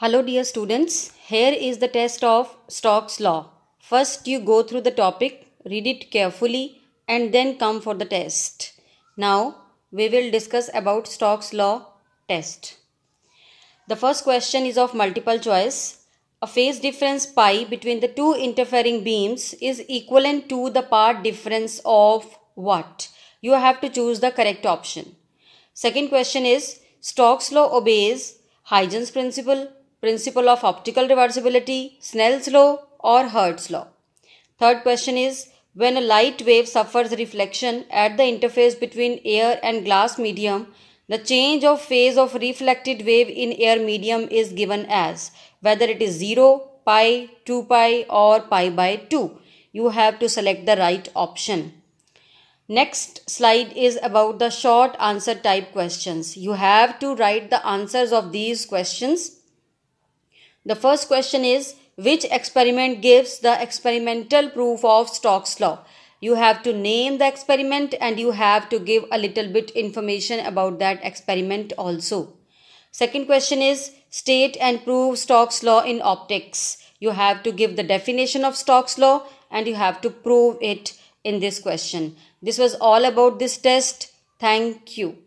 Hello dear students, here is the test of Stokes law. First you go through the topic, read it carefully and then come for the test. Now we will discuss about Stokes law test. The first question is of multiple choice. A phase difference pi between the two interfering beams is equivalent to the part difference of what? You have to choose the correct option. Second question is Stokes law obeys Huygens principle principle of optical reversibility, Snell's law or Hertz's law. Third question is when a light wave suffers reflection at the interface between air and glass medium, the change of phase of reflected wave in air medium is given as whether it is 0, pi, 2 pi or pi by 2. You have to select the right option. Next slide is about the short answer type questions. You have to write the answers of these questions the first question is which experiment gives the experimental proof of Stokes law? You have to name the experiment and you have to give a little bit information about that experiment also. Second question is state and prove Stokes law in optics. You have to give the definition of Stokes law and you have to prove it in this question. This was all about this test. Thank you.